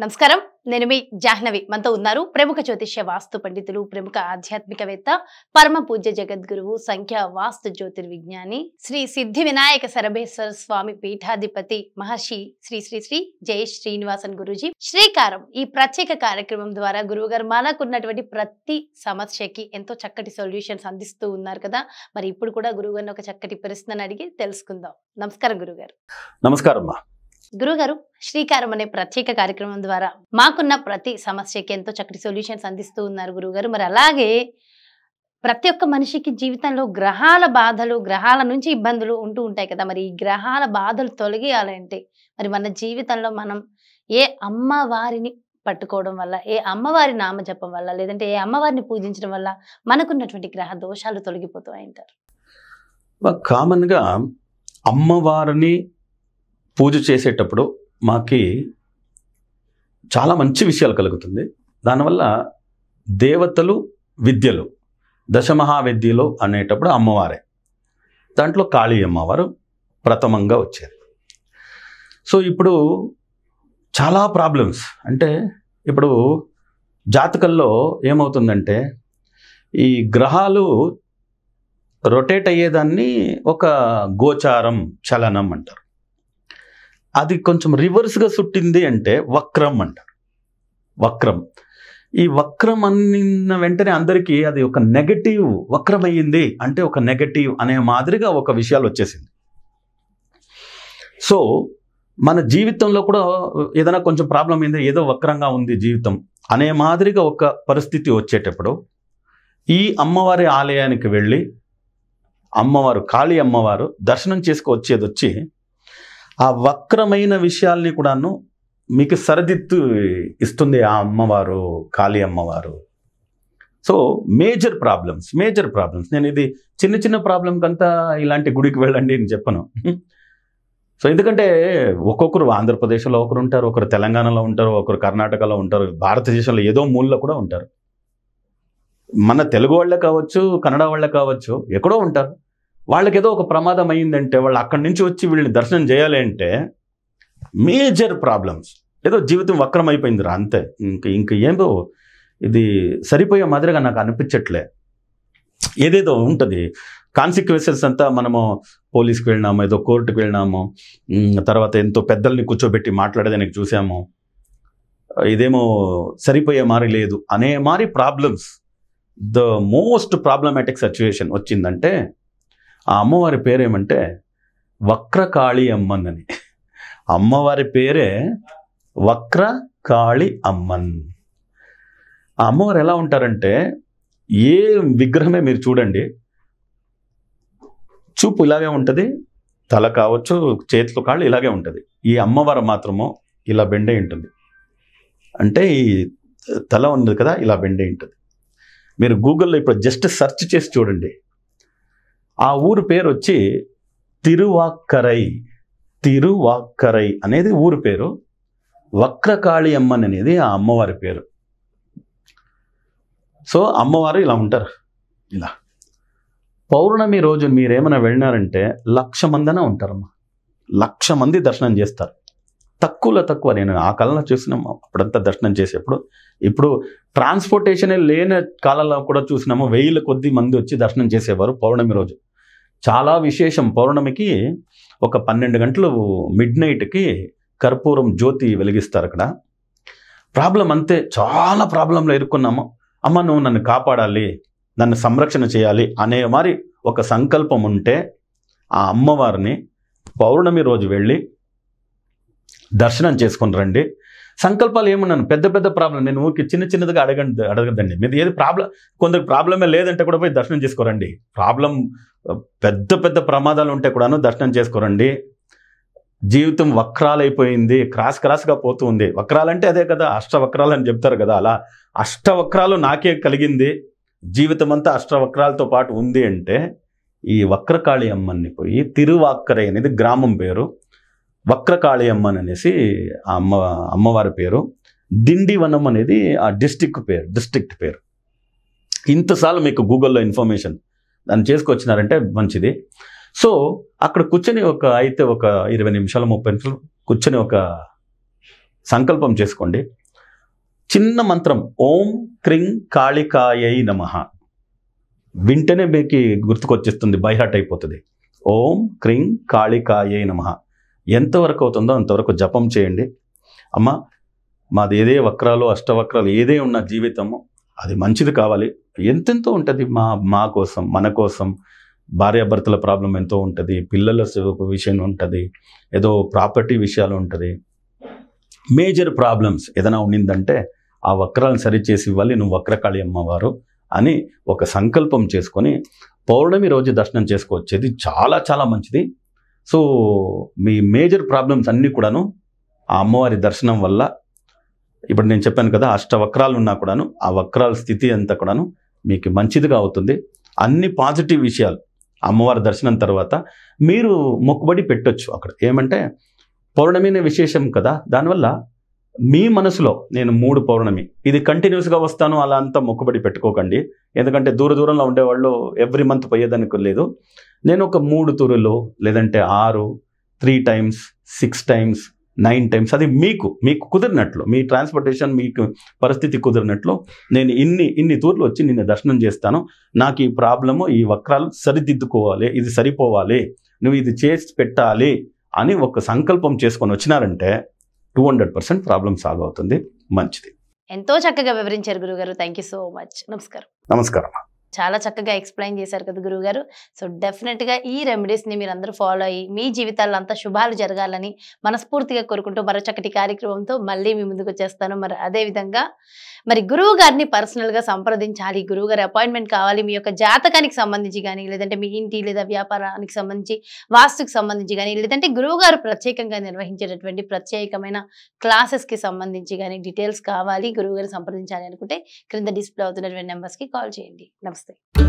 నమస్కారం నేను మీ జాహ్నవి మనతో ఉన్నారు ప్రముఖ జ్యోతిష్య వాస్తు పండితులు ప్రముఖ ఆధ్యాత్మికవేత్త పరమ పూజ్య జగద్గురువు సంఖ్య వాస్తు జ్యోతిర్విజ్ఞాని శ్రీ సిద్ధి వినాయక సరభేశ్వర స్వామి పీఠాధిపతి మహర్షి శ్రీ శ్రీ శ్రీ జయ శ్రీనివాసన్ గురుజీ శ్రీకారం ఈ ప్రత్యేక కార్యక్రమం ద్వారా గురువు గారు మనకున్నటువంటి ప్రతి సమస్యకి ఎంతో చక్కటి సొల్యూషన్స్ అందిస్తూ ఉన్నారు కదా మరి ఇప్పుడు కూడా గురువు ఒక చక్కటి ప్రశ్నను అడిగి తెలుసుకుందాం నమస్కారం గురుగారు నమస్కారం గురుగారు శ్రీకారం అనే ప్రత్యేక కార్యక్రమం ద్వారా మాకున్న ప్రతి సమస్యకి ఎంతో చక్కటి సొల్యూషన్స్ అందిస్తూ ఉన్నారు గురుగారు మరి అలాగే ప్రతి ఒక్క మనిషికి జీవితంలో గ్రహాల బాధలు గ్రహాల నుంచి ఇబ్బందులు ఉంటూ ఉంటాయి కదా మరి ఈ గ్రహాల బాధలు తొలగియాలంటే మరి మన జీవితంలో మనం ఏ అమ్మవారిని పట్టుకోవడం వల్ల ఏ అమ్మవారి నామ జపం వల్ల లేదంటే ఏ అమ్మవారిని పూజించడం వల్ల మనకున్నటువంటి గ్రహ దోషాలు తొలగిపోతాయి అంటారు కామన్గా అమ్మవారిని పూజ చేసేటప్పుడు మాకి చాలా మంచి విషయాలు కలుగుతుంది దానివల్ల దేవతలు విద్యలు దశమహావిద్యలు అనేటప్పుడు అమ్మవారే దాంట్లో కాళీ అమ్మవారు ప్రథమంగా వచ్చారు సో ఇప్పుడు చాలా ప్రాబ్లమ్స్ అంటే ఇప్పుడు జాతకంలో ఏమవుతుందంటే ఈ గ్రహాలు రొటేట్ అయ్యేదాన్ని ఒక గోచారం చలనం అంటారు అది కొంచెం రివర్స్గా సుట్టింది అంటే వక్రం అంటారు వక్రం ఈ వక్రం అన్న వెంటనే అందరికీ అది ఒక నెగటివ్ వక్రం అయ్యింది అంటే ఒక నెగటివ్ అనే మాదిరిగా ఒక విషయాలు వచ్చేసింది సో మన జీవితంలో కూడా ఏదైనా కొంచెం ప్రాబ్లం అయింది ఏదో వక్రంగా ఉంది జీవితం అనే మాదిరిగా ఒక పరిస్థితి వచ్చేటప్పుడు ఈ అమ్మవారి ఆలయానికి వెళ్ళి అమ్మవారు కాళీ అమ్మవారు దర్శనం చేసుకు వచ్చేది వచ్చి ఆ వక్రమైన విషయాల్ని కూడాను మీకు సరిదిత్తు ఇస్తుంది ఆ అమ్మవారు కాళీ అమ్మవారు so major problems major problems నేను ఇది చిన్న చిన్న ప్రాబ్లం కంతా ఇలాంటి గుడికి వెళ్ళండి అని చెప్పను సో ఎందుకంటే ఒక్కొక్కరు ఆంధ్రప్రదేశ్లో ఒకరు ఉంటారు ఒకరు తెలంగాణలో ఉంటారు ఒకరు కర్ణాటకలో ఉంటారు భారతదేశంలో ఏదో మూల్లో కూడా ఉంటారు మన తెలుగు వాళ్ళే కావచ్చు కన్నడ వాళ్ళే కావచ్చు ఎక్కడో ఉంటారు వాళ్ళకి ఏదో ఒక ప్రమాదం అయ్యిందంటే వాళ్ళు అక్కడి నుంచి వచ్చి వీళ్ళని దర్శనం చేయాలి అంటే మేజర్ ప్రాబ్లమ్స్ ఏదో జీవితం వక్రం అయిపోయిందిరా అంతే ఇంక ఇంక ఏదో ఇది సరిపోయే మాదిరిగా నాకు అనిపించట్లే ఏదేదో ఉంటుంది కాన్సిక్వెన్సెస్ అంతా మనము పోలీస్కి వెళ్ళినాము ఏదో కోర్టుకు వెళ్ళినాము తర్వాత ఎంతో పెద్దల్ని కూర్చోబెట్టి మాట్లాడేదానికి చూసాము ఇదేమో సరిపోయే మారి లేదు అనే మారి problems the most problematic situation వచ్చిందంటే ఆ అమ్మవారి పేరేమంటే వక్రకాళి అమ్మన్నని అమ్మవారి పేరే వక్రకాళి అమ్మన్ ఆ అమ్మవారు ఎలా ఉంటారంటే ఏ విగ్రహమే మీరు చూడండి చూపు ఇలాగే ఉంటుంది తల కావచ్చు చేతులు కాళ్ళు ఇలాగే ఉంటుంది ఈ అమ్మవారు మాత్రము ఇలా బెండే ఉంటుంది అంటే ఈ తల ఉంది కదా ఇలా బెండే ఉంటుంది మీరు గూగుల్లో ఇప్పుడు జస్ట్ సెర్చ్ చేసి చూడండి ఆ ఊరు పేరు వచ్చి తిరువాక్కరై తిరువాక్కరై అనేది ఊరు పేరు వక్రకాళి అమ్మని అనేది ఆ అమ్మవారి పేరు సో అమ్మవారు ఇలా ఉంటారు ఇలా పౌర్ణమి రోజు మీరేమైనా వెళ్ళినారంటే లక్ష మందన ఉంటారమ్మా లక్ష మంది దర్శనం చేస్తారు తక్కువలో తక్కువ నేను ఆ కాలంలో చూసినాము అప్పుడంతా దర్శనం చేసేప్పుడు ఇప్పుడు ట్రాన్స్పోర్టేషనే లేని కాలంలో కూడా చూసినాము వెయ్యిల కొద్ది మంది వచ్చి దర్శనం చేసేవారు పౌర్ణమి రోజు చాలా విశేషం పౌర్ణమికి ఒక పన్నెండు గంటలు మిడ్ నైట్కి కర్పూరం జ్యోతి వెలిగిస్తారు అక్కడ ప్రాబ్లం అంతే చాలా ప్రాబ్లంలో ఎదుర్కొన్నాము అమ్మ నువ్వు నన్ను కాపాడాలి నన్ను సంరక్షణ చేయాలి అనే మరి ఒక సంకల్పం ఉంటే ఆ అమ్మవారిని పౌర్ణమి రోజు వెళ్ళి దర్శనం చేసుకుని రండి సంకల్పాలు ఏమున్నాను పెద్ద పెద్ద ప్రాబ్లం నేను ఊరికి చిన్న చిన్నదిగా అడగండి అడగదండి మీది ఏది ప్రాబ్లం కొందరు ప్రాబ్లమే లేదంటే కూడా పోయి దర్శనం చేసుకోరండి ప్రాబ్లం పెద్ద పెద్ద ప్రమాదాలు ఉంటే కూడాను దర్శనం చేసుకోరండి జీవితం వక్రాలైపోయింది క్రాస్ క్రాస్గా పోతూ ఉంది వక్రాలంటే అదే కదా అష్టవక్రాలు అని చెప్తారు కదా అలా అష్టవక్రాలు నాకే కలిగింది జీవితం అంతా అష్టవక్రాలతో పాటు ఉంది అంటే ఈ వక్రకాళి అమ్మని పోయి తిరువాక్కరే అనేది గ్రామం పేరు వక్రకాళి అని అనేసి ఆ అమ్మ అమ్మవారి పేరు దిండివనం అనేది ఆ డిస్టిక్ పేరు డిస్ట్రిక్ట్ పేరు ఇంతసార్లు మీకు గూగుల్లో ఇన్ఫర్మేషన్ దాన్ని చేసుకొచ్చినారంటే మంచిది సో అక్కడ కూర్చొని ఒక అయితే ఒక ఇరవై నిమిషాలు ముప్పై నిమిషాలు కూర్చొని ఒక సంకల్పం చేసుకోండి చిన్న మంత్రం ఓం క్రింగ్ కాళికాయై నమ వింటేనే మీకు గుర్తుకొచ్చేస్తుంది బైహాట్ అయిపోతుంది ఓం క్రింగ్ కాళికాయ నమ ఎంతవరకు అవుతుందో అంతవరకు జపం చేయండి అమ్మ మాది ఏదే వక్రాలు అష్టవక్రాలు ఏదే ఉన్న జీవితము అది మంచిది కావాలి ఎంతెంతో ఉంటుంది మా మా కోసం మన కోసం భార్యాభర్తల ప్రాబ్లం ఎంతో ఉంటుంది పిల్లల విషయం ఉంటుంది ఏదో ప్రాపర్టీ విషయాలు ఉంటుంది మేజర్ ప్రాబ్లమ్స్ ఏదైనా ఉన్నిందంటే ఆ వక్రాలను సరిచేసి ఇవ్వాలి నువ్వు వక్రకాళి అమ్మవారు అని ఒక సంకల్పం చేసుకొని పౌర్ణమి రోజు దర్శనం చేసుకోవచ్చేది చాలా చాలా మంచిది సో మీ మేజర్ ప్రాబ్లమ్స్ అన్నీ కూడాను ఆ అమ్మవారి దర్శనం వల్ల ఇప్పుడు నేను చెప్పాను కదా అష్టవక్రాలు ఉన్నా కూడాను ఆ వక్రాల స్థితి అంతా కూడాను మీకు మంచిదిగా అవుతుంది అన్ని పాజిటివ్ విషయాలు అమ్మవారి దర్శనం తర్వాత మీరు మొక్కుబడి పెట్టొచ్చు అక్కడ ఏమంటే పౌర్ణమైన విశేషం కదా దానివల్ల మీ మనసులో నేను మూడు పౌర్ణమి ఇది కంటిన్యూస్గా వస్తాను అలా అంతా మొక్కుబడి పెట్టుకోకండి ఎందుకంటే దూర దూరంలో ఉండేవాళ్ళు ఎవ్రీ మంత్ పోయేదానికి లేదు నేను ఒక మూడు తూరులు లేదంటే ఆరు three times six times nine times అది మీకు మీకు కుదిరినట్లు మీ ట్రాన్స్పోర్టేషన్ మీకు పరిస్థితి కుదిరినట్లు నేను ఇన్ని ఇన్ని తూర్లు వచ్చి నిన్ను దర్శనం చేస్తాను నాకు ఈ ప్రాబ్లము ఈ వక్రాలు సరిదిద్దుకోవాలి ఇది సరిపోవాలి నువ్వు ఇది చేసి పెట్టాలి అని ఒక సంకల్పం చేసుకొని వచ్చినారంటే two hundred percent problem solve అవుతుంది మంచిది ఎంతో చక్కగా వివరించారు గురుగారు థ్యాంక్ సో మచ్ నమస్కారం నమస్కారం చాలా చక్కగా ఎక్స్ప్లెయిన్ చేశారు కదా గురువుగారు సో డెఫినెట్గా ఈ రెమెడీస్ని మీరు అందరూ ఫాలో అయ్యి మీ జీవితాల్లో అంతా శుభాలు జరగాలని మనస్ఫూర్తిగా కోరుకుంటూ మరో చక్కటి కార్యక్రమంతో మళ్ళీ మీ ముందుకు వచ్చేస్తాను మరి అదేవిధంగా మరి గురువు గారిని పర్సనల్గా సంప్రదించాలి గురువు గారి అపాయింట్మెంట్ కావాలి మీ యొక్క జాతకానికి సంబంధించి కానీ లేదంటే మీ ఇంటి లేదా వ్యాపారానికి సంబంధించి వాస్తుకి సంబంధించి కానీ లేదంటే గురువు గారు ప్రత్యేకంగా నిర్వహించేటటువంటి ప్రత్యేకమైన క్లాసెస్కి సంబంధించి కానీ డీటెయిల్స్ కావాలి గురువు గారిని సంప్రదించాలి అనుకుంటే క్రింద డిస్ప్లే అవుతున్నటువంటి నెంబర్స్కి కాల్ చేయండి నమస్తే thing.